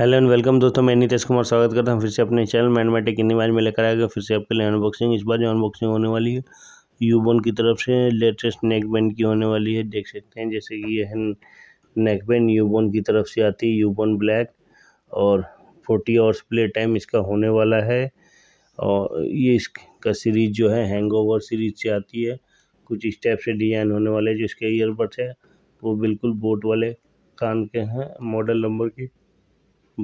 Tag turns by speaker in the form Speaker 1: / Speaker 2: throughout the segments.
Speaker 1: hello and welcome दोस्तों मैं नीतीश कुमार स्वागत करता हूँ फिर से अपने चैनल मैनमेटिक इन में लेकर आएगा फिर से आपके लिए अनबॉक्सिंग इस बार जो अनबॉक्सिंग होने वाली है यूबोन की तरफ से लेटेस्ट नेक बैंड की होने वाली है देख सकते हैं जैसे कि यह है नेक बैंड यूबोन की तरफ से आती है यूबोन ब्लैक और फोर्टी आवर्स प्ले टाइम इसका होने वाला है और ये इसका सीरीज़ जो है हैंग सीरीज से आती है कुछ इस टाइप से डिजाइन होने वाले जो इसके ईयरबड्स है वो बिल्कुल बोट वाले कान के हैं मॉडल नंबर की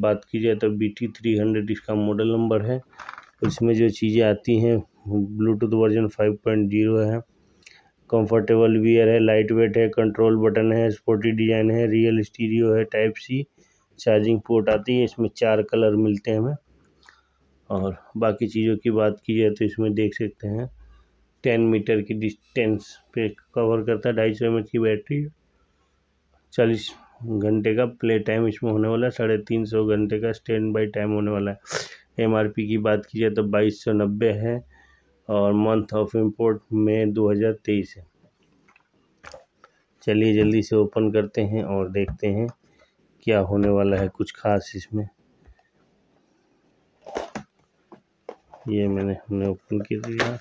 Speaker 1: बात की जाए तो बी टी थ्री हंड्रेड इसका मॉडल नंबर है इसमें जो चीज़ें आती हैं Bluetooth version five point zero है कंफर्टेबल वियर है लाइट वेट है कंट्रोल बटन है स्पोर्टी डिजाइन है रियल स्टीरियो है टाइप सी चार्जिंग पोर्ट आती है इसमें चार कलर मिलते हैं हमें और बाकी चीज़ों की बात की जाए तो इसमें देख सकते हैं टेन मीटर की डिस्टेंस पे कवर करता है ढाई सौ एम की बैटरी चालीस घंटे का प्ले टाइम इसमें होने वाला है साढ़े तीन सौ घंटे का स्टैंड बाई टाइम होने वाला है एमआरपी की बात की जाए तो बाईस सौ नब्बे है और मंथ ऑफ इम्पोर्ट में दो हज़ार तेईस है चलिए जल्दी से ओपन करते हैं और देखते हैं क्या होने वाला है कुछ खास इसमें ये मैंने हमने ओपन कर दिया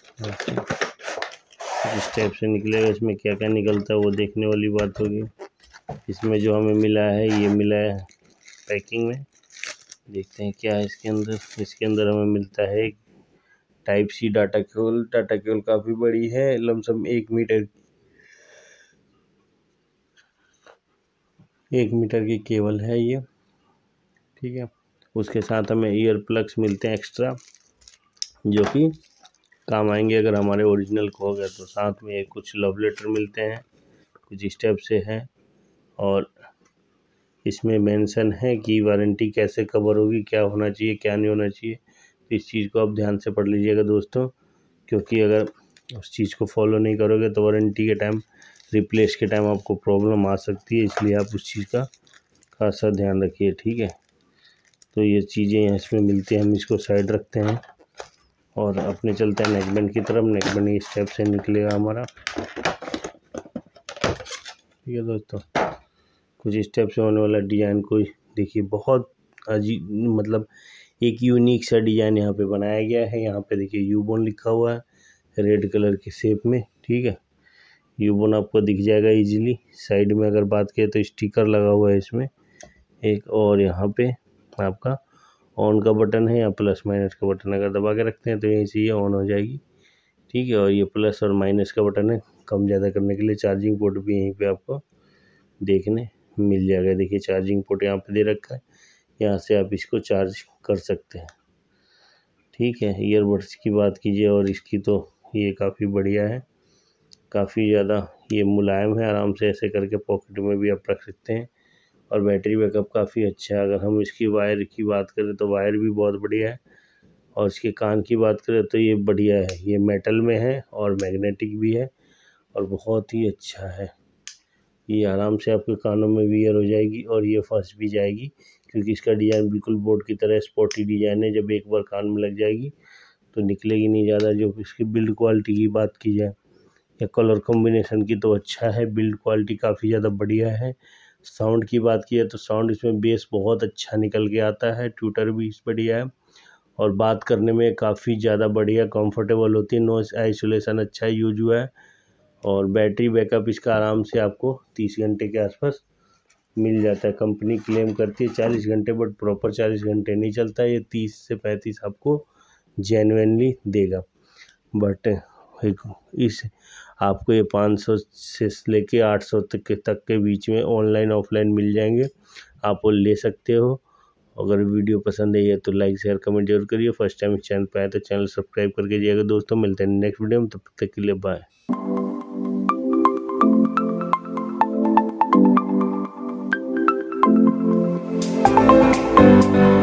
Speaker 1: इस टाइप से निकलेगा इसमें क्या क्या निकलता है वो देखने वाली बात होगी इसमें जो हमें मिला है ये मिला है पैकिंग में देखते हैं क्या है इसके अंदर इसके अंदर हमें मिलता है एक type C data cable data cable काफ़ी बड़ी है लमसम एक मीटर एक मीटर की केबल है ये ठीक है उसके साथ हमें ईयर प्लग्स मिलते हैं एक्स्ट्रा जो कि काम आएंगे अगर हमारे ओरिजिनल को हो तो साथ में कुछ लव लेटर मिलते हैं कुछ स्टेप से हैं और इसमें मेंशन है कि वारंटी कैसे कवर होगी क्या होना चाहिए क्या नहीं होना चाहिए तो इस चीज़ को आप ध्यान से पढ़ लीजिएगा दोस्तों क्योंकि अगर उस चीज़ को फॉलो नहीं करोगे तो वारंटी के टाइम रिप्लेस के टाइम आपको प्रॉब्लम आ सकती है इसलिए आप उस चीज़ का खासा ध्यान रखिए ठीक है तो ये चीज़ें इसमें मिलती हैं हम इसको साइड रखते हैं और अपने चलते हैं नेकबैंड की तरफ नेकबैंड ये स्टेप से निकलेगा हमारा ठीक है दोस्तों कुछ स्टेप्स होने वाला डिजाइन को देखिए बहुत अजीब मतलब एक यूनिक सा डिजाइन यहाँ पे बनाया गया है यहाँ पे देखिए यूबोन लिखा हुआ है रेड कलर के शेप में ठीक है यूबोन आपको दिख जाएगा इजीली साइड में अगर बात करें तो स्टिकर लगा हुआ है इसमें एक और यहाँ पे आपका ऑन का बटन है या प्लस माइनस का बटन अगर दबा के रखते हैं तो यहीं से ये ऑन हो जाएगी ठीक है और ये प्लस और माइनस का बटन है कम ज़्यादा करने के लिए चार्जिंग पोर्ट भी यहीं पर आपको देखने मिल जाएगा देखिए चार्जिंग पोर्ट यहाँ पे दे रखा है यहाँ से आप इसको चार्ज कर सकते हैं ठीक है ईयरबड्स की बात कीजिए और इसकी तो ये काफ़ी बढ़िया है काफ़ी ज़्यादा ये मुलायम है आराम से ऐसे करके पॉकेट में भी आप रख सकते हैं और बैटरी बैकअप काफ़ी अच्छा है अगर हम इसकी वायर की बात करें तो वायर भी बहुत बढ़िया है और इसके कान की बात करें तो ये बढ़िया है ये मेटल में है और मैग्नेटिक भी है और बहुत ही अच्छा है ये आराम से आपके कानों में वियर हो जाएगी और ये फंस भी जाएगी क्योंकि इसका डिज़ाइन बिल्कुल बोर्ड की तरह स्पोर्टी डिज़ाइन है जब एक बार कान में लग जाएगी तो निकलेगी नहीं ज़्यादा जो इसकी बिल्ड क्वालिटी की बात की जाए या कलर कॉम्बिनेशन की तो अच्छा है बिल्ड क्वालिटी काफ़ी ज़्यादा बढ़िया है साउंड की बात की जाए तो साउंड इसमें बेस बहुत अच्छा निकल के आता है ट्यूटर भी बढ़िया है और बात करने में काफ़ी ज़्यादा बढ़िया कम्फर्टेबल होती है नॉइस आइसोलेशन अच्छा यूज हुआ है और बैटरी बैकअप इसका आराम से आपको तीस घंटे के आसपास मिल जाता है कंपनी क्लेम करती है चालीस घंटे बट प्रॉपर चालीस घंटे नहीं चलता ये तीस से पैंतीस आपको जेनुनली देगा बट एक इस आपको ये पाँच सौ से लेके आठ सौ तक के तक के बीच में ऑनलाइन ऑफलाइन मिल जाएंगे आप वो ले सकते हो अगर वीडियो पसंद आई है तो लाइक शेयर कमेंट जरूर करिए फर्स्ट टाइम इस चैनल पर आए तो चैनल सब्सक्राइब करके जाइएगा दोस्तों मिलते हैं नेक्स्ट वीडियो में तब तक के लिए बाय